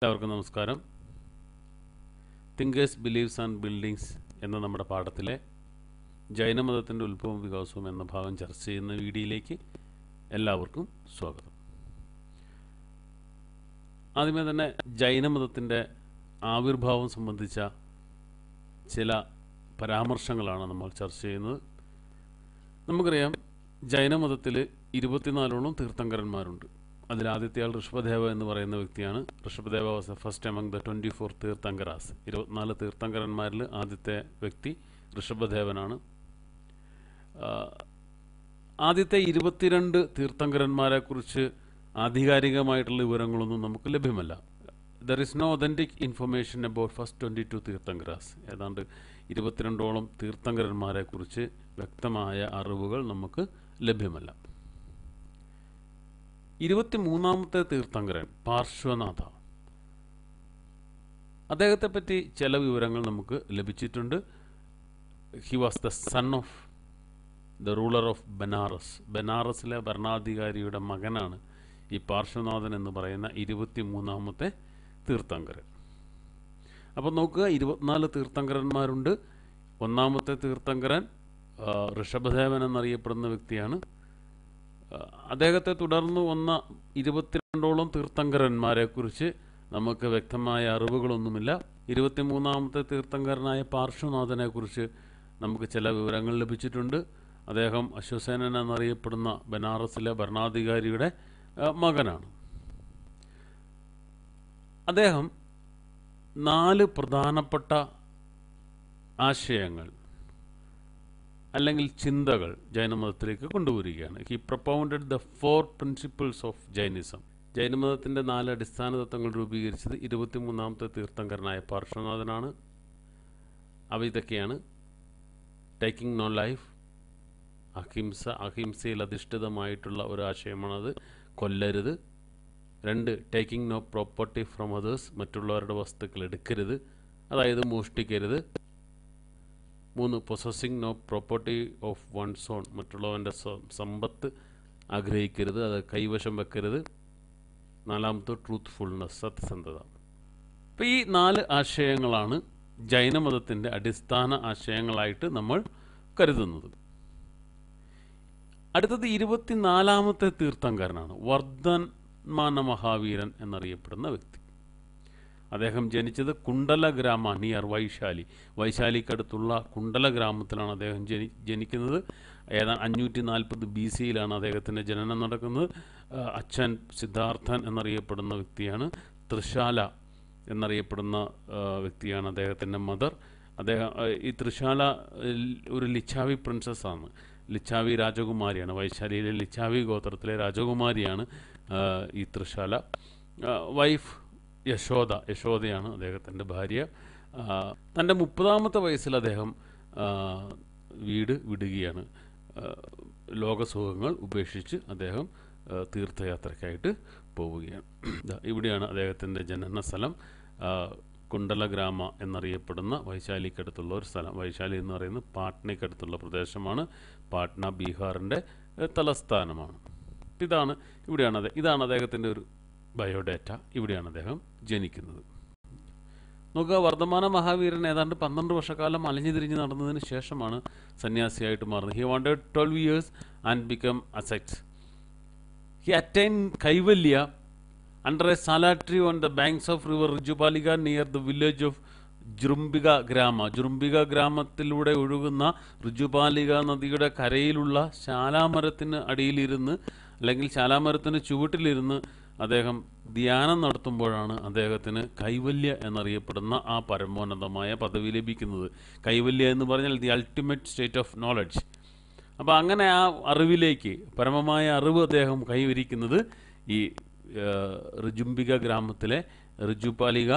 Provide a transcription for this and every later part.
എല്ലാവർക്കും നമസ്കാരം thinkers believes and buildings എന്ന നമ്മുടെ പാഠത്തിലെ ജൈനമതത്തിൻ്റെ ഉത്ഭവം വികാസവും എന്ന ഭാഗം ചർച്ച ചെയ്യുന്ന വീഡിയോയിലേക്ക് എല്ലാവർക്കും സ്വാഗതം ആദ്യമേ തന്നെ ജൈനമതത്തിൻ്റെ ആവിർഭാവം സംബന്ധിച്ച ചില പരാമർശങ്ങളാണ് നമ്മൾ ചർച്ച ചെയ്യുന്നത് നമുക്കറിയാം ജൈനമതത്തിൽ ഇരുപത്തിനാലോളം തീർത്ഥങ്കരന്മാരുണ്ട് അതിൽ ആദ്യത്തെ ആൾ ഋഷഭദേവ എന്ന് പറയുന്ന വ്യക്തിയാണ് Rishabhadeva was first among the twenty four tirthankaras ഇരുപത്തിനാല് തീർത്ഥങ്കരന്മാരിൽ ആദ്യത്തെ വ്യക്തി ഋഷഭദേവനാണ് ആദ്യത്തെ ഇരുപത്തിരണ്ട് തീർത്ഥങ്കരന്മാരെക്കുറിച്ച് ആധികാരികമായിട്ടുള്ള വിവരങ്ങളൊന്നും നമുക്ക് ലഭ്യമല്ല there is no authentic information about first twenty two tirthankaras ഏതാണ്ട് ഇരുപത്തിരണ്ടോളം തീർത്ഥങ്കരന്മാരെക്കുറിച്ച് വ്യക്തമായ അറിവുകൾ നമുക്ക് ലഭ്യമല്ല ഇരുപത്തിമൂന്നാമത്തെ തീർത്ഥങ്കരൻ പാർശ്വനാഥ പറ്റി ചില വിവരങ്ങൾ നമുക്ക് ലഭിച്ചിട്ടുണ്ട് he was the son of the ruler of Banaras ബനാറസിലെ ഭരണാധികാരിയുടെ മകനാണ് ഈ പാർശ്വനാഥൻ എന്ന് പറയുന്ന ഇരുപത്തിമൂന്നാമത്തെ തീർത്ഥങ്കരൻ അപ്പോൾ നോക്കുക ഇരുപത്തിനാല് തീർത്ഥങ്കരന്മാരുണ്ട് ഒന്നാമത്തെ തീർത്ഥങ്കരൻ ഋഷഭദേവൻ എന്നറിയപ്പെടുന്ന വ്യക്തിയാണ് അദ്ദേഹത്തെ തുടർന്ന് വന്ന ഇരുപത്തിരണ്ടോളം തീർത്ഥങ്കരന്മാരെക്കുറിച്ച് നമുക്ക് വ്യക്തമായ അറിവുകളൊന്നുമില്ല ഇരുപത്തിമൂന്നാമത്തെ തീർത്ഥങ്കരനായ കുറിച്ച് നമുക്ക് ചില വിവരങ്ങൾ ലഭിച്ചിട്ടുണ്ട് അദ്ദേഹം അശ്വസേനൻ എന്നറിയപ്പെടുന്ന ബനാറസിലെ ഭരണാധികാരിയുടെ മകനാണ് അദ്ദേഹം നാല് പ്രധാനപ്പെട്ട ആശയങ്ങൾ അല്ലെങ്കിൽ ചിന്തകൾ ജൈനമതത്തിലേക്ക് കൊണ്ടുവരികയാണ് he propounded the four principles of Jainism ജൈനമതത്തിൻ്റെ നാല് അടിസ്ഥാന തത്വങ്ങൾ രൂപീകരിച്ചത് ഇരുപത്തിമൂന്നാമത്തെ തീർത്ഥങ്കരനായ പാർശ്വനാഥനാണ് അവ ഇതൊക്കെയാണ് ടേക്കിംഗ് നോ ലൈഫ് അഹിംസ അഹിംസയിൽ അധിഷ്ഠിതമായിട്ടുള്ള ഒരു ആശയമാണത് കൊല്ലരുത് രണ്ട് taking no property from others മറ്റുള്ളവരുടെ വസ്തുക്കൾ എടുക്കരുത് അതായത് മോഷ്ടിക്കരുത് മൂന്ന് possessing no property of one's own മറ്റുള്ളവൻ്റെ സമ്പത്ത് ആഗ്രഹിക്കരുത് അത് കൈവശം വെക്കരുത് നാലാമത്തെ ഫുൾനെസ് സത്യസന്ധത അപ്പം ഈ നാല് ആശയങ്ങളാണ് ജൈനമതത്തിൻ്റെ അടിസ്ഥാന ആശയങ്ങളായിട്ട് നമ്മൾ കരുതുന്നത് അടുത്തത് ഇരുപത്തിനാലാമത്തെ തീർത്ഥങ്കരനാണ് വർദ്ധന്മാന മഹാവീരൻ എന്നറിയപ്പെടുന്ന വ്യക്തി അദ്ദേഹം ജനിച്ചത് കുണ്ടല ഗ്രാമ നിയർ വൈശാലി വൈശാലിക്കടുത്തുള്ള കുണ്ടല ഗ്രാമത്തിലാണ് അദ്ദേഹം ജനി ജനിക്കുന്നത് ഏതാണ്ട് അഞ്ഞൂറ്റി നാൽപ്പത് ബി സിയിലാണ് അദ്ദേഹത്തിൻ്റെ ജനനം നടക്കുന്നത് അച്ഛൻ സിദ്ധാർത്ഥൻ എന്നറിയപ്പെടുന്ന വ്യക്തിയാണ് തൃശാല എന്നറിയപ്പെടുന്ന വ്യക്തിയാണ് അദ്ദേഹത്തിൻ്റെ മദർ അദ്ദേഹം ഈ തൃശാല ഒരു ലിച്ചാവി പ്രിൻസസ്സാണ് ലിച്ചാവി രാജകുമാരിയാണ് വൈശാലിയിലെ ലിച്ചാവി ഗോത്രത്തിലെ രാജകുമാരിയാണ് ഈ തൃശാല വൈഫ് യശോദ യശോദയാണ് അദ്ദേഹത്തിൻ്റെ ഭാര്യ തൻ്റെ മുപ്പതാമത്തെ വയസ്സിൽ അദ്ദേഹം വീട് വിടുകയാണ് ലോകസുഖങ്ങൾ ഉപേക്ഷിച്ച് അദ്ദേഹം തീർത്ഥയാത്രയ്ക്കായിട്ട് പോവുകയാണ് ഇവിടെയാണ് അദ്ദേഹത്തിൻ്റെ ജനനസ്ഥലം കുണ്ടല ഗ്രാമ എന്നറിയപ്പെടുന്ന വൈശാലിക്കടുത്തുള്ള ഒരു സ്ഥലം വൈശാലി എന്ന് പറയുന്നത് പാട്നയ്ക്കടുത്തുള്ള പ്രദേശമാണ് പാട്ന ബീഹാറിൻ്റെ തലസ്ഥാനമാണ് ഇതാണ് ഇവിടെയാണ് ഇതാണ് അദ്ദേഹത്തിൻ്റെ ഒരു ബയോഡേറ്റ ഇവിടെയാണ് അദ്ദേഹം ജനിക്കുന്നത് നോക്കുക വർദ്ധമാന മഹാവീരൻ ഏതാണ്ട് പന്ത്രണ്ട് വർഷക്കാലം അലഞ്ഞു തിരിഞ്ഞ് നടന്നതിന് ശേഷമാണ് സന്യാസിയായിട്ട് മാറുന്നത് he wandered twelve years and become ascetic he attain kaivalya under a sal tree on the banks of river Rijupalika near the village of Jrimbhika grama Jrimbhika ഗ്രാമത്തിലൂടെ ഒഴുകുന്ന റുജുപാലിക നദിയുടെ കരയിലുള്ള ശാലാമരത്തിന് അടിയിലിരുന്ന് അല്ലെങ്കിൽ ശാലാമരത്തിൻ്റെ ചുവട്ടിലിരുന്ന് അദ്ദേഹം ധ്യാനം നടത്തുമ്പോഴാണ് അദ്ദേഹത്തിന് കൈവല്യ എന്നറിയപ്പെടുന്ന ആ പരമോന്നതമായ പദവി ലഭിക്കുന്നത് കൈവല്യ എന്ന് പറഞ്ഞാൽ the ultimate state of knowledge അപ്പോൾ അങ്ങനെ ആ അറിവിലേക്ക് പരമമായ അറിവ് അദ്ദേഹം കൈവരിക്കുന്നത് ഈ ഋജുംബിക ഗ്രാമത്തിലെ ഋജുപാലിക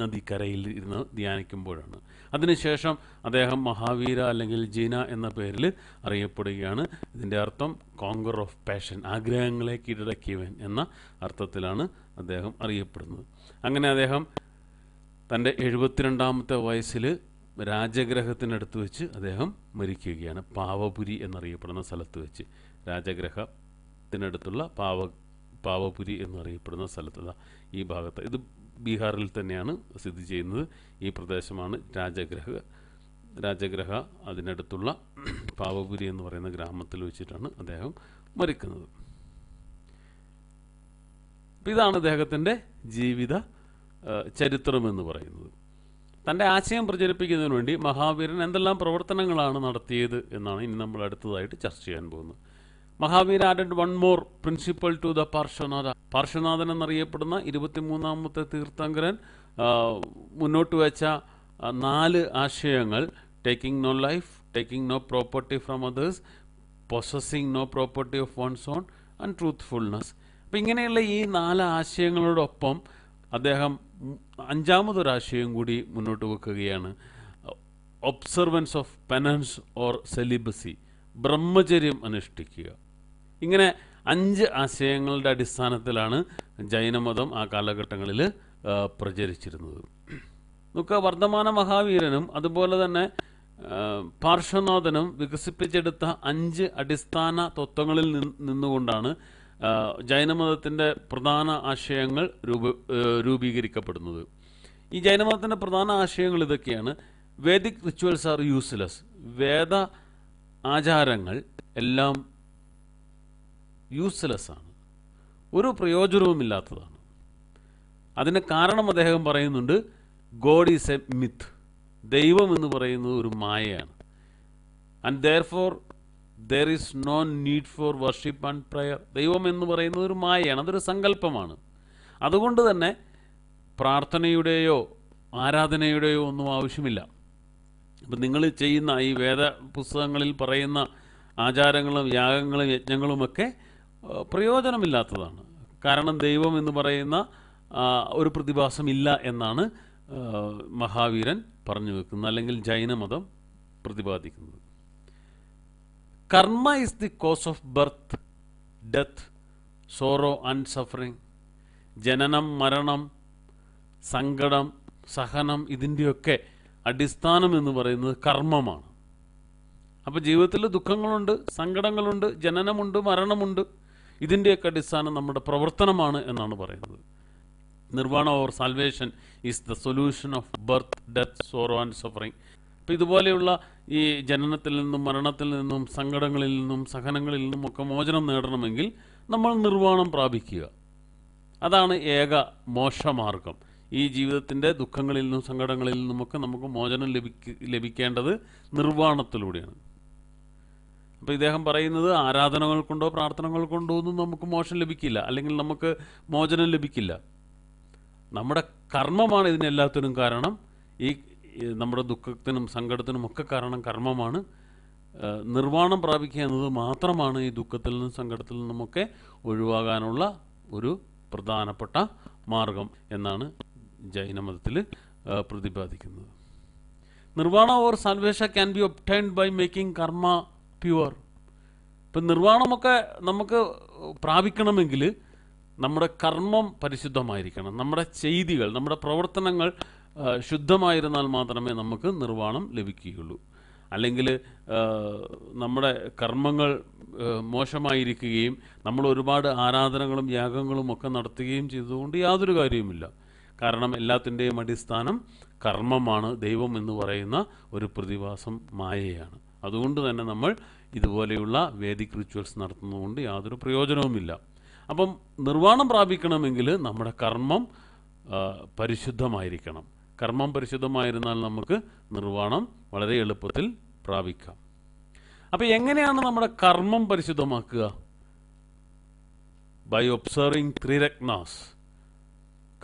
നദിക്കരയിൽ ഇരുന്ന് ധ്യാനിക്കുമ്പോഴാണ് അതിനുശേഷം അദ്ദേഹം മഹാവീര അല്ലെങ്കിൽ ജീന എന്ന പേരിൽ അറിയപ്പെടുകയാണ് ഇതിൻ്റെ അർത്ഥം കോങ്കർ ഓഫ് പാഷൻ ആഗ്രഹങ്ങളെ കീഴടക്കിയവൻ എന്ന അർത്ഥത്തിലാണ് അദ്ദേഹം അറിയപ്പെടുന്നത് അങ്ങനെ അദ്ദേഹം തൻ്റെ എഴുപത്തിരണ്ടാമത്തെ വയസ്സിൽ രാജഗ്രഹത്തിനടുത്ത് വെച്ച് അദ്ദേഹം മരിക്കുകയാണ് പാവപുരി എന്നറിയപ്പെടുന്ന സ്ഥലത്ത് വെച്ച് രാജഗ്രഹത്തിനടുത്തുള്ള പാവ പാവപുരി എന്നറിയപ്പെടുന്ന സ്ഥലത്ത് ഈ ഭാഗത്ത് ഇത് ബീഹാറിൽ തന്നെയാണ് സ്ഥിതി ചെയ്യുന്നത് ഈ പ്രദേശമാണ് രാജഗ്രഹ രാജഗ്രഹ അതിനടുത്തുള്ള പാവപുരി എന്ന് പറയുന്ന ഗ്രാമത്തിൽ വെച്ചിട്ടാണ് അദ്ദേഹം മരിക്കുന്നത് ഇതാണ് അദ്ദേഹത്തിൻ്റെ ജീവിത ചരിത്രം എന്ന് പറയുന്നത് തൻ്റെ ആശയം പ്രചരിപ്പിക്കുന്നതിന് വേണ്ടി മഹാവീരൻ എന്തെല്ലാം പ്രവർത്തനങ്ങളാണ് നടത്തിയത് എന്നാണ് ഇനി നമ്മൾ അടുത്തതായിട്ട് ചർച്ച ചെയ്യാൻ പോകുന്നത് Mahavira added one more principle to the Parshvanatha പാർശ്വനാഥൻ എന്നറിയപ്പെടുന്ന ഇരുപത്തിമൂന്നാമത്തെ തീർത്ഥങ്കരൻ മുന്നോട്ട് വെച്ച നാല് ആശയങ്ങൾ taking no life taking no property from others possessing no property of one's own and truthfulness അപ്പം ഇങ്ങനെയുള്ള ഈ നാല് ആശയങ്ങളോടൊപ്പം അദ്ദേഹം അഞ്ചാമതൊരാശയം കൂടി മുന്നോട്ട് വെക്കുകയാണ് observance of penance or celibacy ബ്രഹ്മചര്യം അനുഷ്ഠിക്കുക ഇങ്ങനെ അഞ്ച് ആശയങ്ങളുടെ അടിസ്ഥാനത്തിലാണ് ജൈനമതം ആ കാലഘട്ടങ്ങളിൽ പ്രചരിച്ചിരുന്നത് നോക്കുക വർദ്ധമാന മഹാവീരനും അതുപോലെ തന്നെ പാർശ്വനാഥനും വികസിപ്പിച്ചെടുത്ത അഞ്ച് അടിസ്ഥാന തത്വങ്ങളിൽ നിന്നുകൊണ്ടാണ് ജൈനമതത്തിൻ്റെ പ്രധാന ആശയങ്ങൾ രൂപ രൂപീകരിക്കപ്പെടുന്നത് ഈ ജൈനമതത്തിൻ്റെ പ്രധാന ആശയങ്ങൾ ഇതൊക്കെയാണ് വേദിക് റിച്വൽസ് ആർ യൂസ്ലെസ് വേദ ആചാരങ്ങൾ എല്ലാം യൂസ്ലെസ് ആണ് ഒരു പ്രയോജനവുമില്ലാത്തതാണ് അതിന് കാരണം അദ്ദേഹം പറയുന്നുണ്ട് ഗോഡ് ഈസ് എ മിത്ത് ദൈവം എന്ന് പറയുന്നത് ഒരു മായയാണ് and therefore there is non need for worship and prayer ദൈവം എന്ന് പറയുന്നത് ഒരു മായയാണ് അതൊരു സങ്കല്പമാണ് അതുകൊണ്ട് തന്നെ പ്രാർത്ഥനയുടെയോ ആരാധനയുടെയോ ഒന്നും ആവശ്യമില്ല അപ്പം നിങ്ങൾ ചെയ്യുന്ന ഈ വേദ പുസ്തകങ്ങളിൽ പറയുന്ന ആചാരങ്ങളും യാഗങ്ങളും യജ്ഞങ്ങളുമൊക്കെ പ്രയോജനമില്ലാത്തതാണ് കാരണം ദൈവം എന്ന് പറയുന്ന ഒരു പ്രതിഭാസമില്ല എന്നാണ് മഹാവീരൻ പറഞ്ഞു വെക്കുന്നത് അല്ലെങ്കിൽ ജൈനമതം പ്രതിപാദിക്കുന്നത് karma is the cause of birth death sorrow and suffering ജനനം മരണം സങ്കടം സഹനം ഇതിൻ്റെയൊക്കെ അടിസ്ഥാനം എന്ന് പറയുന്നത് കർമ്മമാണ് അപ്പോൾ ജീവിതത്തിൽ ദുഃഖങ്ങളുണ്ട് സങ്കടങ്ങളുണ്ട് ജനനമുണ്ട് മരണമുണ്ട് ഇതിൻ്റെയൊക്കെ അടിസ്ഥാനം നമ്മുടെ പ്രവർത്തനമാണ് എന്നാണ് പറയുന്നത് nirvana or salvation is the solution of birth death sorrow and suffering അപ്പോൾ ഇതുപോലെയുള്ള ഈ ജനനത്തിൽ നിന്നും മരണത്തിൽ നിന്നും സങ്കടങ്ങളിൽ നിന്നും സഹനങ്ങളിൽ നിന്നും ഒക്കെ മോചനം നേടണമെങ്കിൽ നമ്മൾ നിർവ്വാണം പ്രാപിക്കുക അതാണ് ഏക മോശമാർഗം ഈ ജീവിതത്തിൻ്റെ ദുഃഖങ്ങളിൽ നിന്നും സങ്കടങ്ങളിൽ നിന്നുമൊക്കെ നമുക്ക് മോചനം ലഭിക്ക ലഭിക്കേണ്ടത് നിർവ്വാണത്തിലൂടെയാണ് അപ്പോൾ ഇദ്ദേഹം പറയുന്നത് ആരാധനകൾ കൊണ്ടോ പ്രാർത്ഥനകൾ കൊണ്ടോ ഒന്നും നമുക്ക് മോശം ലഭിക്കില്ല അല്ലെങ്കിൽ നമുക്ക് മോചനം ലഭിക്കില്ല നമ്മുടെ കർമ്മമാണ് ഇതിനെല്ലാത്തിനും കാരണം ഈ നമ്മുടെ ദുഃഖത്തിനും സങ്കടത്തിനും ഒക്കെ കാരണം കർമ്മമാണ് നിർവ്വാണം പ്രാപിക്കുക എന്നത് മാത്രമാണ് ഈ ദുഃഖത്തിൽ നിന്നും സങ്കടത്തിൽ നിന്നുമൊക്കെ ഒഴിവാകാനുള്ള ഒരു പ്രധാനപ്പെട്ട മാർഗം എന്നാണ് ജൈനമതത്തിൽ പ്രതിപാദിക്കുന്നത് nirvana or salvation can be obtained by making karma pure ഇപ്പം നിർവ്വാണമൊക്കെ നമുക്ക് പ്രാപിക്കണമെങ്കിൽ നമ്മുടെ കർമ്മം പരിശുദ്ധമായിരിക്കണം നമ്മുടെ ചെയ്തികൾ നമ്മുടെ പ്രവർത്തനങ്ങൾ ശുദ്ധമായിരുന്നാൽ മാത്രമേ നമുക്ക് നിർവ്വാണം ലഭിക്കുകയുള്ളൂ അല്ലെങ്കിൽ നമ്മുടെ കർമ്മങ്ങൾ മോശമായിരിക്കുകയും നമ്മൾ ഒരുപാട് ആരാധനകളും യാഗങ്ങളും ഒക്കെ നടത്തുകയും ചെയ്തതുകൊണ്ട് യാതൊരു കാര്യവുമില്ല കാരണം എല്ലാത്തിൻ്റെയും അടിസ്ഥാനം കർമ്മമാണ് ദൈവം എന്ന് പറയുന്ന ഒരു പ്രതിഭാസം മായയാണ് അതുകൊണ്ട് തന്നെ നമ്മൾ ഇതുപോലെയുള്ള വേദിക് റിച്വൽസ് നടത്തുന്നതുകൊണ്ട് യാതൊരു പ്രയോജനവുമില്ല അപ്പം നിർവ്വാണം പ്രാപിക്കണമെങ്കിൽ നമ്മുടെ കർമ്മം പരിശുദ്ധമായിരിക്കണം കർമ്മം പരിശുദ്ധമായിരുന്നാൽ നമുക്ക് നിർവ്വാണം വളരെ എളുപ്പത്തിൽ പ്രാപിക്കാം അപ്പം എങ്ങനെയാണ് നമ്മുടെ കർമ്മം പരിശുദ്ധമാക്കുക ബൈ ഒബ്സർവിങ് ത്രിരത്നാസ്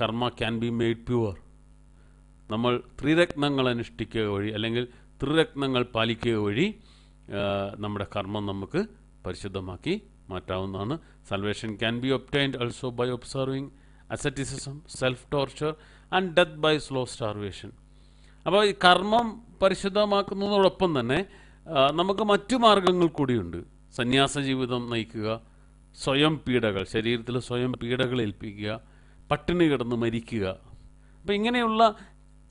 കർമ്മ ക്യാൻ ബി മെയ്ഡ് പ്യുവർ നമ്മൾ ത്രിരത്നങ്ങൾ അനുഷ്ഠിക്കുക വഴി അല്ലെങ്കിൽ ത്രിരത്നങ്ങൾ പാലിക്കുക വഴി നമ്മുടെ കർമ്മം നമുക്ക് പരിശുദ്ധമാക്കി മാറ്റാവുന്നതാണ് salvation can be obtained also by observing asceticism self torture and death by slow starvation അപ്പോൾ ഈ കർമ്മം പരിശുദ്ധമാക്കുന്നതോടൊപ്പം തന്നെ നമുക്ക് മറ്റു മാർഗങ്ങൾ കൂടിയുണ്ട് സന്യാസ ജീവിതം നയിക്കുക സ്വയം പീഡകൾ ശരീരത്തിൽ സ്വയം പീഡകൾ ഏൽപ്പിക്കുക പട്ടിണി കിടന്ന് മരിക്കുക അപ്പം ഇങ്ങനെയുള്ള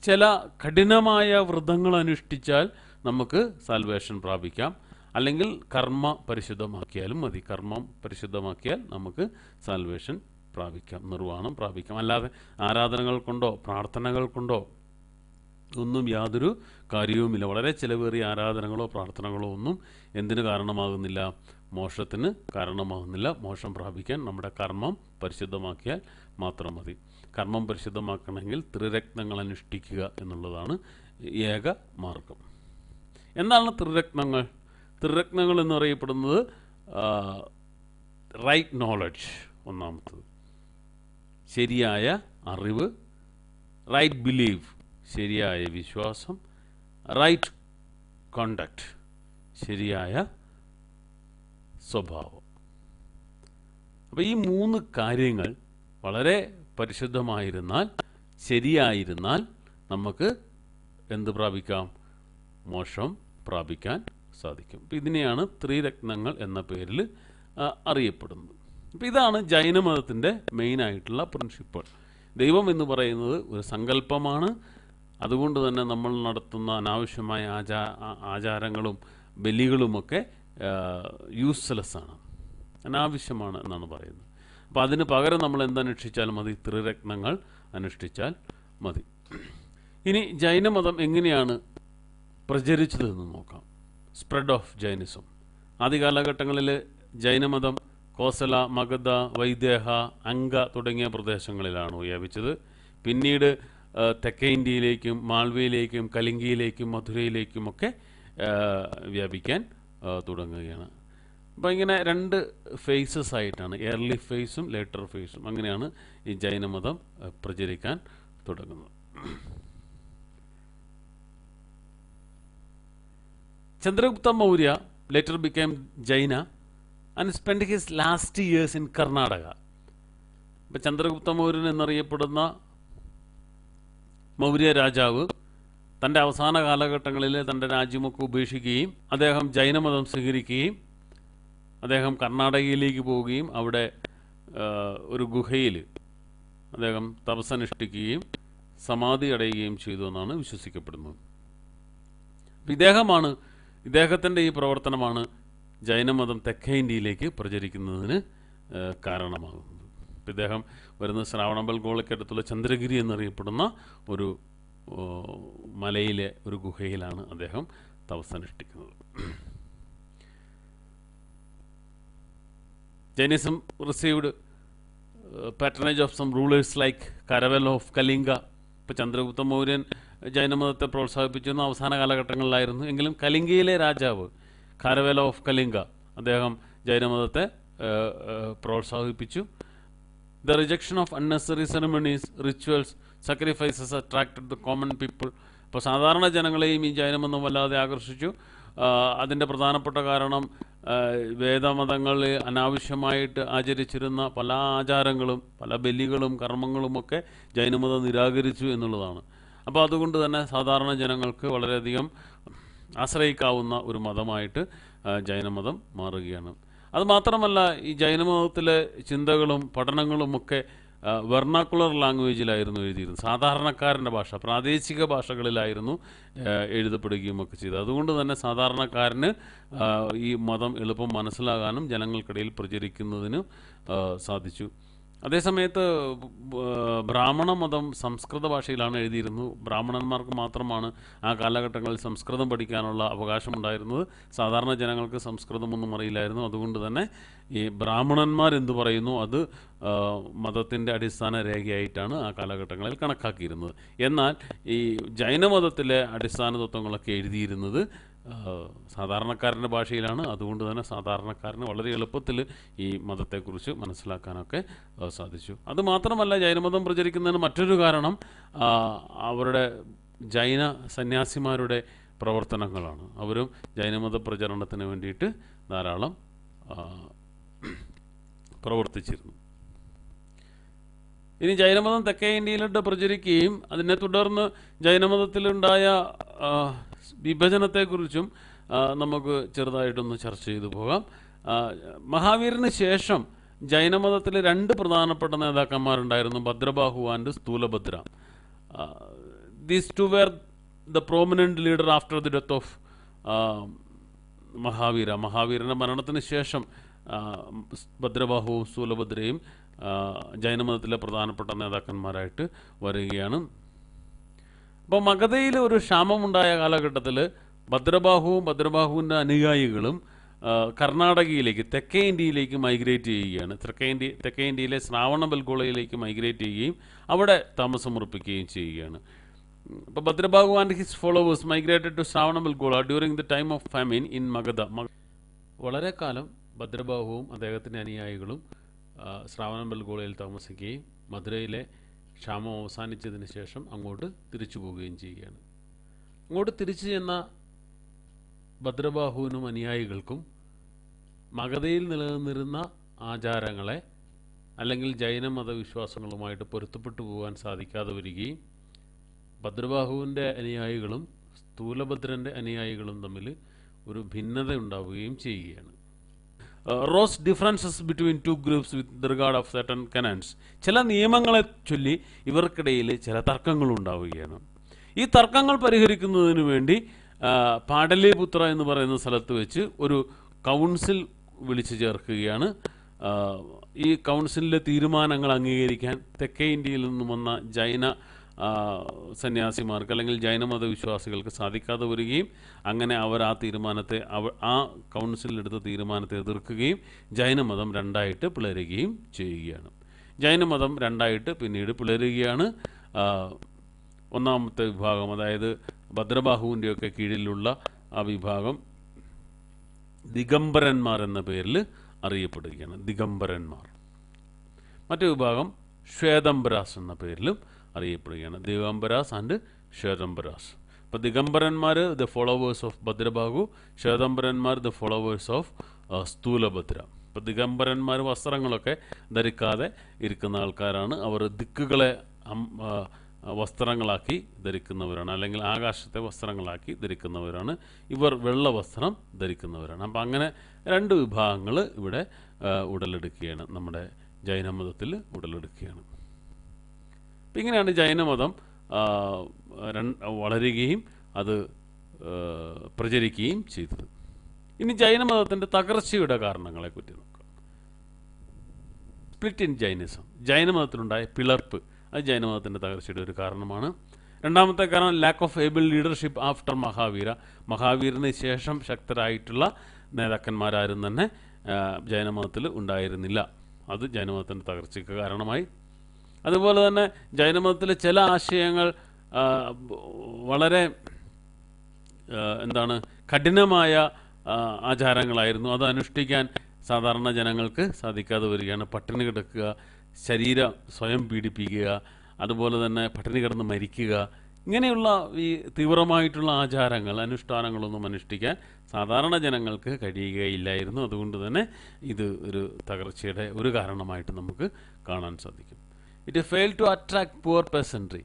ചില കഠിനമായ വ്രതങ്ങൾ അനുഷ്ഠിച്ചാൽ നമുക്ക് സാൽവേഷൻ പ്രാപിക്കാം അല്ലെങ്കിൽ കർമ്മ പരിശുദ്ധമാക്കിയാലും മതി കർമ്മം പരിശുദ്ധമാക്കിയാൽ നമുക്ക് സാൽവേഷൻ പ്രാപിക്കാം നിർവ്വാണം പ്രാപിക്കാം അല്ലാതെ ആരാധനകൾ കൊണ്ടോ പ്രാർത്ഥനകൾ കൊണ്ടോ ഒന്നും യാതൊരു കാര്യവുമില്ല വളരെ ചിലവേറിയ ആരാധനകളോ പ്രാർത്ഥനകളോ ഒന്നും എന്തിനു കാരണമാകുന്നില്ല മോഷത്തിന് കാരണമാകുന്നില്ല മോഷം പ്രാപിക്കാൻ നമ്മുടെ കർമ്മം പരിശുദ്ധമാക്കിയാൽ മാത്രം മതി കർമ്മം പരിശുദ്ധമാക്കണമെങ്കിൽ ത്രിരത്നങ്ങൾ അനുഷ്ഠിക്കുക എന്നുള്ളതാണ് ഏക മാർഗം എന്താണ് ത്രിരത്നങ്ങൾ ത്രിരത്നങ്ങൾ എന്ന് പറയപ്പെടുന്നത് റൈറ്റ് നോളജ് ഒന്നാമത്തത് ശരിയായ അറിവ് റൈറ്റ് ബിലീവ് ശരിയായ വിശ്വാസം റൈറ്റ് കോണ്ടക്ട് ശരിയായ സ്വഭാവം അപ്പോൾ ഈ മൂന്ന് കാര്യങ്ങൾ വളരെ പരിശുദ്ധമായിരുന്നാൽ ശരിയായിരുന്നാൽ നമുക്ക് എന്ത് പ്രാപിക്കാം മോക്ഷം പ്രാപിക്കാൻ സാധിക്കും ഇതിനെയാണ് ത്രിരത്നങ്ങൾ എന്ന പേരിൽ അറിയപ്പെടുന്നത് അപ്പം ഇതാണ് ജൈനമതത്തിൻ്റെ മെയിനായിട്ടുള്ള പ്രിൻസിപ്പൾ ദൈവം എന്ന് പറയുന്നത് ഒരു സങ്കല്പമാണ് അതുകൊണ്ട് തന്നെ നമ്മൾ നടത്തുന്ന അനാവശ്യമായ ആചാ ആചാരങ്ങളും ബലികളുമൊക്കെ യൂസ്ലെസ് ആണ് അനാവശ്യമാണ് എന്നാണ് പറയുന്നത് അപ്പോൾ അതിന് പകരം നമ്മൾ എന്തനുഷ്ഠിച്ചാൽ മതി ത്രിരത്നങ്ങൾ അനുഷ്ഠിച്ചാൽ മതി ഇനി ജൈനമതം എങ്ങനെയാണ് പ്രചരിച്ചതെന്ന് നോക്കാം സ്പ്രെഡ് ഓഫ് ജൈനിസം ആദ്യ കാലഘട്ടങ്ങളിൽ ജൈനമതം കോസല മഗധ വൈദേഹ അങ്ക തുടങ്ങിയ പ്രദേശങ്ങളിലാണ് വ്യാപിച്ചത് പിന്നീട് തെക്കേ ഇന്ത്യയിലേക്കും മാൾവയിലേക്കും കലിംഗിയിലേക്കും മധുരയിലേക്കുമൊക്കെ വ്യാപിക്കാൻ തുടങ്ങുകയാണ് അപ്പോൾ ഇങ്ങനെ രണ്ട് ഫേസസ് ആയിട്ടാണ് എയർലി ഫേസും ലേറ്റർ ഫേസും അങ്ങനെയാണ് ഈ ജൈനമതം പ്രചരിക്കാൻ തുടങ്ങുന്നത് Chandragupta Maurya later became Jain and spend his last years in Karnataka ഇപ്പം ചന്ദ്രഗുപ്ത മൗര്യൻ എന്നറിയപ്പെടുന്ന മൗര്യ രാജാവ് തൻ്റെ അവസാന കാലഘട്ടങ്ങളിൽ തൻ്റെ രാജ്യമൊക്കെ ഉപേക്ഷിക്കുകയും അദ്ദേഹം ജൈനമതം സ്വീകരിക്കുകയും അദ്ദേഹം കർണാടകയിലേക്ക് പോവുകയും അവിടെ ഒരു ഗുഹയിൽ അദ്ദേഹം തപസ്സനുഷ്ഠിക്കുകയും സമാധി അടയുകയും ചെയ്തു എന്നാണ് വിശ്വസിക്കപ്പെടുന്നത് ഇദ്ദേഹമാണ് ഇദ്ദേഹത്തിൻ്റെ ഈ പ്രവർത്തനമാണ് ജൈനമതം തെക്കേ ഇന്ത്യയിലേക്ക് പ്രചരിക്കുന്നതിന് കാരണമാകുന്നത് ഇദ്ദേഹം വരുന്ന ശ്രാവണബൽ അടുത്തുള്ള ചന്ദ്രഗിരി എന്നറിയപ്പെടുന്ന ഒരു മലയിലെ ഒരു ഗുഹയിലാണ് അദ്ദേഹം തപസ്സനുഷ്ഠിക്കുന്നത് Jainism received patronage of some rulers like like of Kalinga ഇപ്പോൾ ചന്ദ്രഗുപ്ത മൗര്യൻ ജൈനമതത്തെ പ്രോത്സാഹിപ്പിച്ചിരുന്ന അവസാന കാലഘട്ടങ്ങളിലായിരുന്നു എങ്കിലും കലിംഗയിലെ രാജാവ് കാരവേല ഓഫ് കലിംഗ അദ്ദേഹം ജൈനമതത്തെ uh, uh, പ്രോത്സാഹിപ്പിച്ചു the rejection of unnecessary ceremonies rituals sacrifices attracted the common people ഇപ്പോൾ സാധാരണ ജനങ്ങളെയും ഈ ജൈനമതം വല്ലാതെ ആകർഷിച്ചു അതിൻ്റെ പ്രധാനപ്പെട്ട കാരണം വേദമതങ്ങളിൽ അനാവശ്യമായിട്ട് ആചരിച്ചിരുന്ന പല ആചാരങ്ങളും പല ബലികളും കർമ്മങ്ങളുമൊക്കെ ജൈനമതം നിരാകരിച്ചു എന്നുള്ളതാണ് അപ്പോൾ അതുകൊണ്ട് തന്നെ സാധാരണ ജനങ്ങൾക്ക് വളരെയധികം ആശ്രയിക്കാവുന്ന ഒരു മതമായിട്ട് ജൈനമതം മാറുകയാണ് അത് മാത്രമല്ല ഈ ജൈനമതത്തിലെ ചിന്തകളും പഠനങ്ങളുമൊക്കെ വെർണാക്കുലർ ലാംഗ്വേജിലായിരുന്നു എഴുതിയിരുന്നത് സാധാരണക്കാരൻ്റെ ഭാഷ പ്രാദേശിക ഭാഷകളിലായിരുന്നു എഴുതപ്പെടുകയും ഒക്കെ ചെയ്തത് അതുകൊണ്ട് തന്നെ സാധാരണക്കാരന് ഈ മതം എളുപ്പം മനസ്സിലാകാനും ജനങ്ങൾക്കിടയിൽ പ്രചരിക്കുന്നതിനും സാധിച്ചു അതേസമയത്ത് ബ്രാഹ്മണ മതം സംസ്കൃത ഭാഷയിലാണ് എഴുതിയിരുന്നു ബ്രാഹ്മണന്മാർക്ക് മാത്രമാണ് ആ കാലഘട്ടങ്ങളിൽ സംസ്കൃതം പഠിക്കാനുള്ള ഉണ്ടായിരുന്നത് സാധാരണ ജനങ്ങൾക്ക് സംസ്കൃതമൊന്നും അറിയില്ലായിരുന്നു അതുകൊണ്ട് തന്നെ ഈ ബ്രാഹ്മണന്മാരെന്ത് പറയുന്നു അത് മതത്തിൻ്റെ അടിസ്ഥാന രേഖയായിട്ടാണ് ആ കാലഘട്ടങ്ങളിൽ കണക്കാക്കിയിരുന്നത് എന്നാൽ ഈ ജൈനമതത്തിലെ അടിസ്ഥാന തത്വങ്ങളൊക്കെ എഴുതിയിരുന്നത് സാധാരണക്കാരൻ്റെ ഭാഷയിലാണ് അതുകൊണ്ട് തന്നെ സാധാരണക്കാരന് വളരെ എളുപ്പത്തിൽ ഈ മതത്തെക്കുറിച്ച് മനസ്സിലാക്കാനൊക്കെ സാധിച്ചു അതുമാത്രമല്ല ജൈനമതം പ്രചരിക്കുന്നതിന് മറ്റൊരു കാരണം അവരുടെ ജൈന സന്യാസിമാരുടെ പ്രവർത്തനങ്ങളാണ് അവരും ജൈനമത പ്രചരണത്തിന് വേണ്ടിയിട്ട് ധാരാളം പ്രവർത്തിച്ചിരുന്നു ഇനി ജൈനമതം തെക്കേ ഇന്ത്യയിലിട്ട് പ്രചരിക്കുകയും അതിനെ തുടർന്ന് ജൈനമതത്തിലുണ്ടായ വിഭജനത്തെക്കുറിച്ചും നമുക്ക് ചെറുതായിട്ടൊന്ന് ചർച്ച ചെയ്തു പോകാം മഹാവീരന് ശേഷം ജൈനമതത്തിൽ രണ്ട് പ്രധാനപ്പെട്ട നേതാക്കന്മാരുണ്ടായിരുന്നു Bhadrabahu and Sthulabhadra these two were the prominent leader after the death of Mahavira മഹാവീരൻ്റെ മരണത്തിന് ശേഷം ഭദ്രബാഹുവും സ്ഥൂലഭദ്രയും ജൈനമതത്തിലെ പ്രധാനപ്പെട്ട നേതാക്കന്മാരായിട്ട് വരികയാണ് അപ്പോൾ മഗധയിൽ ഒരു ക്ഷാമമുണ്ടായ കാലഘട്ടത്തിൽ ഭദ്രബാഹുവും ഭദ്രബാഹുവിൻ്റെ അനുയായികളും കർണാടകയിലേക്ക് തെക്കേ ഇന്ത്യയിലേക്ക് മൈഗ്രേറ്റ് ചെയ്യുകയാണ് തെക്കേ ഇന്ത്യ തെക്കേ ഇന്ത്യയിലെ ശ്രാവണ ബൽഗോളയിലേക്ക് മൈഗ്രേറ്റ് ചെയ്യുകയും അവിടെ താമസമുറപ്പിക്കുകയും ചെയ്യുകയാണ് ഇപ്പോൾ Bhadrabahu and his followers migrated to Shravana Belagola during the time of famine in Magadha വളരെ കാലം ഭദ്രബാഹുവും അദ്ദേഹത്തിൻ്റെ അനുയായികളും ശ്രാവണ ബൽഗോളയിൽ താമസിക്കുകയും മധുരയിലെ ക്ഷാമം അവസാനിച്ചതിന് ശേഷം അങ്ങോട്ട് തിരിച്ചു പോവുകയും ചെയ്യുകയാണ് അങ്ങോട്ട് തിരിച്ചു ചെന്ന ഭദ്രബാഹുവിനും അനുയായികൾക്കും മഗതയിൽ നിലനിന്നിരുന്ന ആചാരങ്ങളെ അല്ലെങ്കിൽ ജൈന മതവിശ്വാസങ്ങളുമായിട്ട് പൊരുത്തപ്പെട്ടു പോകാൻ സാധിക്കാതെ വരികയും ഭദ്രബാഹുവിൻ്റെ അനുയായികളും സ്ഥൂലഭദ്രൻ്റെ അനുയായികളും തമ്മിൽ ഒരു ഭിന്നത ഉണ്ടാവുകയും ചെയ്യുകയാണ് rose differences between two groups with regard of certain canons ചില നിയമങ്ങളെ ചൊല്ലി ഇവർക്കിടയിൽ ചില തർക്കങ്ങൾ ഉണ്ടാവുകയാണ് ഈ തർക്കങ്ങൾ പരിഹരിക്കുന്നതിന് വേണ്ടി uh, പാടലിപുത്ര എന്ന് പറയുന്ന സ്ഥലത്ത് വെച്ച് ഒരു കൗൺസിൽ വിളിച്ചു ചേർക്കുകയാണ് uh, ഈ കൗൺസിലിലെ തീരുമാനങ്ങൾ അംഗീകരിക്കാൻ തെക്കേ ഇന്ത്യയിൽ നിന്നും വന്ന ജൈന സന്യാസിമാർക്ക് അല്ലെങ്കിൽ ജൈനമത വിശ്വാസികൾക്ക് സാധിക്കാതെ വരികയും അങ്ങനെ അവർ ആ തീരുമാനത്തെ അവ ആ കൗൺസിലെടുത്ത തീരുമാനത്തെ എതിർക്കുകയും ജൈനമതം രണ്ടായിട്ട് പിളരുകയും ചെയ്യുകയാണ് ജൈനമതം രണ്ടായിട്ട് പിന്നീട് പിളരുകയാണ് ഒന്നാമത്തെ വിഭാഗം അതായത് ഭദ്രബാഹുവിൻ്റെയൊക്കെ കീഴിലുള്ള ആ വിഭാഗം ദിഗംബരന്മാർ എന്ന പേരിൽ അറിയപ്പെടുകയാണ് ദിഗംബരന്മാർ മറ്റു വിഭാഗം ശ്വേതംബരാസ് എന്ന പേരിലും അറിയപ്പെടുകയാണ് ദിഗംബരാസ് ആൻഡ് ശ്വേതംബരാസ് അപ്പോൾ ദിഗംബരന്മാർ ദ ഫോളോവേഴ്സ് ഓഫ് ഭദ്രബാഹു ശ്വേതംബരന്മാർ ദ ഫോളോവേഴ്സ് ഓഫ് സ്ഥൂലഭദ്ര ഇപ്പോൾ ദിഗംബരന്മാർ വസ്ത്രങ്ങളൊക്കെ ധരിക്കാതെ ഇരിക്കുന്ന ആൾക്കാരാണ് അവർ ദിക്കുകളെ വസ്ത്രങ്ങളാക്കി ധരിക്കുന്നവരാണ് അല്ലെങ്കിൽ ആകാശത്തെ വസ്ത്രങ്ങളാക്കി ധരിക്കുന്നവരാണ് ഇവർ വെള്ള വസ്ത്രം ധരിക്കുന്നവരാണ് അപ്പം അങ്ങനെ രണ്ട് വിഭാഗങ്ങൾ ഇവിടെ ഉടലെടുക്കുകയാണ് നമ്മുടെ ജൈനമതത്തിൽ ഉടലെടുക്കുകയാണ് അപ്പം ഇങ്ങനെയാണ് ജൈനമതം വളരുകയും അത് പ്രചരിക്കുകയും ചെയ്തത് ഇനി ജൈനമതത്തിൻ്റെ തകർച്ചയുടെ കാരണങ്ങളെക്കുറിച്ച് നോക്കാം സ്പ്ലിറ്റ് ഇൻ ജൈനിസം ജൈനമതത്തിലുണ്ടായ പിളർപ്പ് അത് ജൈനമതത്തിൻ്റെ തകർച്ചയുടെ ഒരു കാരണമാണ് രണ്ടാമത്തെ കാരണം lack of able leadership after Mahavira മഹാവീരന് ശേഷം ശക്തരായിട്ടുള്ള നേതാക്കന്മാരാരും തന്നെ ജൈനമതത്തിൽ ഉണ്ടായിരുന്നില്ല അത് ജൈനമതത്തിൻ്റെ തകർച്ചയ്ക്ക് കാരണമായി അതുപോലെ തന്നെ ജൈനമതത്തിലെ ചില ആശയങ്ങൾ വളരെ എന്താണ് കഠിനമായ ആചാരങ്ങളായിരുന്നു അത് അനുഷ്ഠിക്കാൻ സാധാരണ ജനങ്ങൾക്ക് സാധിക്കാതെ വരികയാണ് പട്ടിണി കിടക്കുക ശരീരം സ്വയം പീഡിപ്പിക്കുക അതുപോലെ തന്നെ പട്ടിണി കിടന്ന് മരിക്കുക ഇങ്ങനെയുള്ള ഈ തീവ്രമായിട്ടുള്ള ആചാരങ്ങൾ അനുഷ്ഠാനങ്ങളൊന്നും അനുഷ്ഠിക്കാൻ സാധാരണ ജനങ്ങൾക്ക് കഴിയുകയില്ലായിരുന്നു അതുകൊണ്ട് തന്നെ ഇത് ഒരു തകർച്ചയുടെ ഒരു കാരണമായിട്ട് നമുക്ക് കാണാൻ സാധിക്കും it fail to attract poor peasantry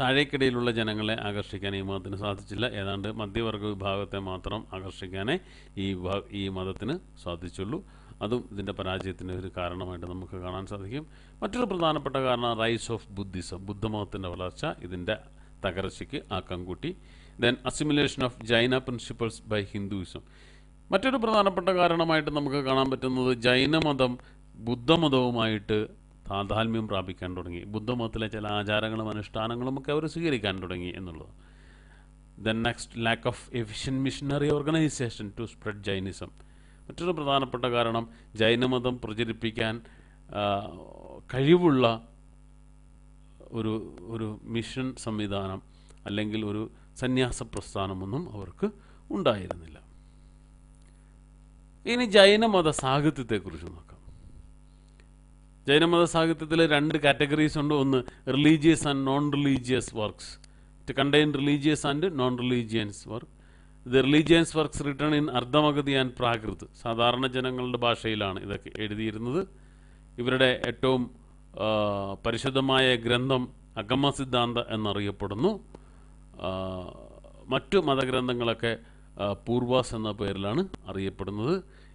താഴേക്കിടയിലുള്ള ജനങ്ങളെ ആകർഷിക്കാൻ ഈ മതത്തിന് സാധിച്ചില്ല ഏതാണ്ട് മധ്യവർഗ വിഭാഗത്തെ മാത്രം ആകർഷിക്കാനേ ഈ ഈ മതത്തിന് സാധിച്ചുള്ളൂ അതും ഇതിൻ്റെ പരാജയത്തിന് ഒരു കാരണമായിട്ട് നമുക്ക് കാണാൻ സാധിക്കും മറ്റൊരു പ്രധാനപ്പെട്ട കാരണം റൈസ് ഓഫ് ബുദ്ധിസം ബുദ്ധമതത്തിൻ്റെ വളർച്ച ഇതിൻ്റെ തകർച്ചയ്ക്ക് ആക്കം കൂട്ടി then assimilation of Jaina principles by Hinduism മറ്റൊരു പ്രധാനപ്പെട്ട കാരണമായിട്ട് നമുക്ക് കാണാൻ പറ്റുന്നത് ജൈനമതം ബുദ്ധമതവുമായിട്ട് താതാൽമ്യം പ്രാപിക്കാൻ തുടങ്ങി ബുദ്ധമതത്തിലെ ചില ആചാരങ്ങളും അനുഷ്ഠാനങ്ങളും ഒക്കെ അവർ സ്വീകരിക്കാൻ തുടങ്ങി എന്നുള്ളത് the next lack of efficient missionary organisation to spread Jainism മറ്റൊരു പ്രധാനപ്പെട്ട കാരണം ജൈനമതം പ്രചരിപ്പിക്കാൻ കഴിവുള്ള ഒരു ഒരു മിഷൻ സംവിധാനം അല്ലെങ്കിൽ ഒരു സന്യാസ പ്രസ്ഥാനമൊന്നും അവർക്ക് ഉണ്ടായിരുന്നില്ല ഇനി ജൈനമത സാഹിത്യത്തെക്കുറിച്ച് നോക്കാം ജൈനമത സാഹിത്യത്തിൽ രണ്ട് കാറ്റഗറീസ് ഉണ്ട് ഒന്ന് religious and non religious works it contain religious and non religions work the religions works written in Ardhamagadhi and Prakrit സാധാരണ ജനങ്ങളുടെ ഭാഷയിലാണ് ഇതൊക്കെ എഴുതിയിരുന്നത് ഇവരുടെ ഏറ്റവും പരിശുദ്ധമായ ഗ്രന്ഥം അഗമ സിദ്ധാന്ത എന്നറിയപ്പെടുന്നു മറ്റു മതഗ്രന്ഥങ്ങളൊക്കെ പൂർവാസ് എന്ന പേരിലാണ് അറിയപ്പെടുന്നത്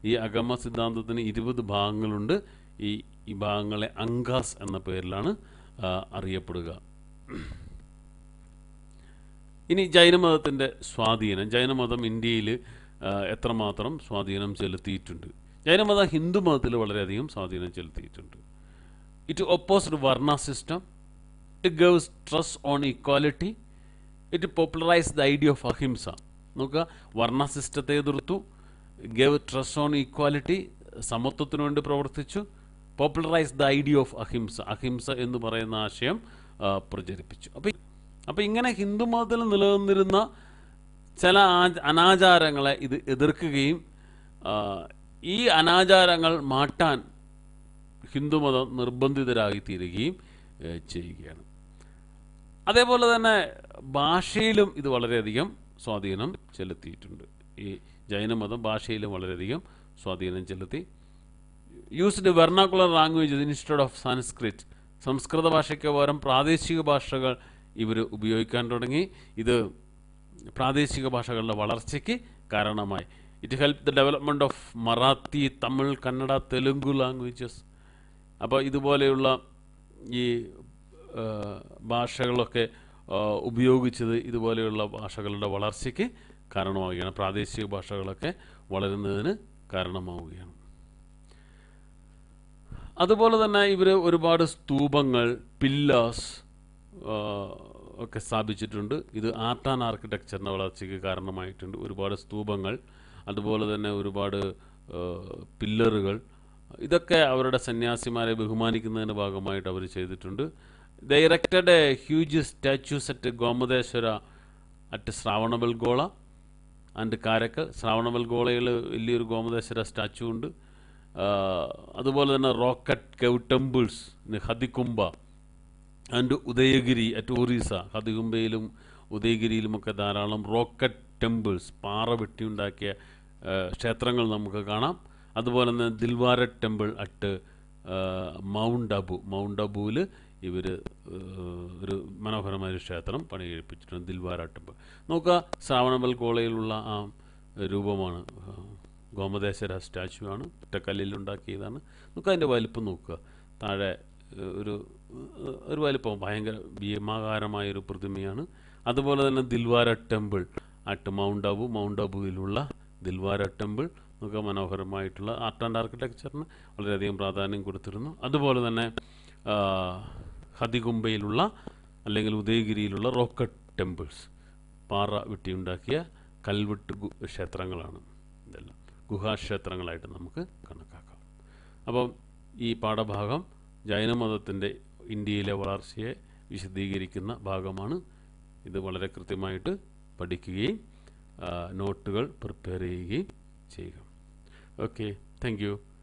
ഈ അഗമ സിദ്ധാന്തത്തിന് ഇരുപത് ഭാഗങ്ങളുണ്ട് ഈ ഈ ഭാഗങ്ങളെ അങ്കാസ് എന്ന പേരിലാണ് അറിയപ്പെടുക ഇനി ജൈനമതത്തിൻ്റെ സ്വാധീനം ജൈനമതം ഇന്ത്യയിൽ എത്രമാത്രം സ്വാധീനം ചെലുത്തിയിട്ടുണ്ട് ജൈനമത ഹിന്ദു മതത്തിൽ വളരെയധികം സ്വാധീനം ചെലുത്തിയിട്ടുണ്ട് it opposed varna system it gave stress on equality it popularise the idea of ahimsa നോക്കുക വർണ്ണ സിസ്റ്റത്തെ എതിർത്തു ഗവ് ട്രസ് ഓൺ ഇക്വാലിറ്റി സമത്വത്തിനു വേണ്ടി പ്രവർത്തിച്ചു popularise the idea of ahimsa ahimsa എന്ന് പറയുന്ന ആശയം പ്രചരിപ്പിച്ചു അപ്പം അപ്പം ഇങ്ങനെ ഹിന്ദു മതത്തിൽ നിലനിന്നിരുന്ന ചില അനാചാരങ്ങളെ ഇത് എതിർക്കുകയും ഈ അനാചാരങ്ങൾ മാറ്റാൻ ഹിന്ദുമതം നിർബന്ധിതരായി തീരുകയും ചെയ്യുകയാണ് അതേപോലെ തന്നെ ഭാഷയിലും ഇത് വളരെയധികം സ്വാധീനം ചെലുത്തിയിട്ടുണ്ട് ഈ ജൈനമതം ഭാഷയിലും വളരെയധികം സ്വാധീനം ചെലുത്തി used vernacular language instead of Sanskrit സംസ്കൃത ഭാഷയ്ക്ക് പകരം പ്രാദേശിക ഭാഷകൾ ഇവർ ഉപയോഗിക്കാൻ തുടങ്ങി ഇത് പ്രാദേശിക ഭാഷകളുടെ വളർച്ചയ്ക്ക് കാരണമായി it help the development of Marathi Tamil Kannada Telugu languages അപ്പോൾ ഇതുപോലെയുള്ള ഈ ഭാഷകളൊക്കെ ഉപയോഗിച്ചത് ഇതുപോലെയുള്ള ഭാഷകളുടെ വളർച്ചയ്ക്ക് കാരണമാവുകയാണ് പ്രാദേശിക ഭാഷകളൊക്കെ വളരുന്നതിന് കാരണമാവുകയാണ് അതുപോലെ തന്നെ ഇവർ ഒരുപാട് സ്തൂപങ്ങൾ പില്ലേഴ്സ് ഒക്കെ സ്ഥാപിച്ചിട്ടുണ്ട് ഇത് ആർട്ട് ആൻഡ് ആർക്കിടെക്ചറിൻ്റെ വളർച്ചയ്ക്ക് കാരണമായിട്ടുണ്ട് ഒരുപാട് സ്തൂപങ്ങൾ അതുപോലെ തന്നെ ഒരുപാട് പില്ലറുകൾ ഇതൊക്കെ അവരുടെ സന്യാസിമാരെ ബഹുമാനിക്കുന്നതിൻ്റെ ഭാഗമായിട്ട് അവർ ചെയ്തിട്ടുണ്ട് they erected a huge statues at Gomateshwara at Shravanabelagola and Karkal ശ്രാവണബൽഗോളയിൽ വലിയൊരു ഗോമതേശ്വര സ്റ്റാച്യു ഉണ്ട് അതുപോലെ തന്നെ rock cut cave temples Hathigumpha and Udayagiri at Orissa ഹതികുംബയിലും ഉദയഗിരിയിലുമൊക്കെ ധാരാളം റോക്കറ്റ് ടെമ്പിൾസ് പാറ വെട്ടിയുണ്ടാക്കിയ ക്ഷേത്രങ്ങൾ നമുക്ക് കാണാം അതുപോലെ തന്നെ Dilwara temple at Mount Abu Mount അബുവിൽ ഇവർ ഒരു മനോഹരമായ ഒരു ക്ഷേത്രം കഴിപ്പിച്ചിട്ടുണ്ട് ദിൽവാര ടെമ്പിൾ നോക്കുക ശ്രാവണബൽ കോളയിലുള്ള ആ രൂപമാണ് ഗോമദേശ്വര സ്റ്റാച്ചു ആണ് ഒറ്റക്കല്ലിൽ ഉണ്ടാക്കിയതാണ് നമുക്ക് അതിൻ്റെ വലിപ്പം നോക്കുക താഴെ ഒരു ഒരു വലിപ്പം ഭയങ്കര ഭീമാകാരമായൊരു പ്രതിമയാണ് അതുപോലെ തന്നെ Dilwara temple at Mount Abu Mount അബുവിലുള്ള ദിൽവാര ടെമ്പിൾ നമുക്ക് മനോഹരമായിട്ടുള്ള ആർട്ട് ആൻഡ് ആർക്കിടെക്ചറിന് വളരെയധികം പ്രാധാന്യം കൊടുത്തിരുന്നു അതുപോലെ തന്നെ ഹതികുംബയിലുള്ള അല്ലെങ്കിൽ ഉദയഗിരിയിലുള്ള റോക്കറ്റ് ടെമ്പിൾസ് പാറ വെട്ടിയുണ്ടാക്കിയ കൽവെട്ട് ക്ഷേത്രങ്ങളാണ് ഇതെല്ലാം ഗുഹാക്ഷേത്രങ്ങളായിട്ട് നമുക്ക് കണക്കാക്കാം അപ്പം ഈ പാഠഭാഗം ജൈനമതത്തിൻ്റെ ഇന്ത്യയിലെ വളർച്ചയെ വിശദീകരിക്കുന്ന ഭാഗമാണ് ഇത് വളരെ കൃത്യമായിട്ട് പഠിക്കുകയും നോട്ടുകൾ പ്രിപ്പയർ ചെയ്യുകയും ചെയ്യുക ഓക്കെ താങ്ക്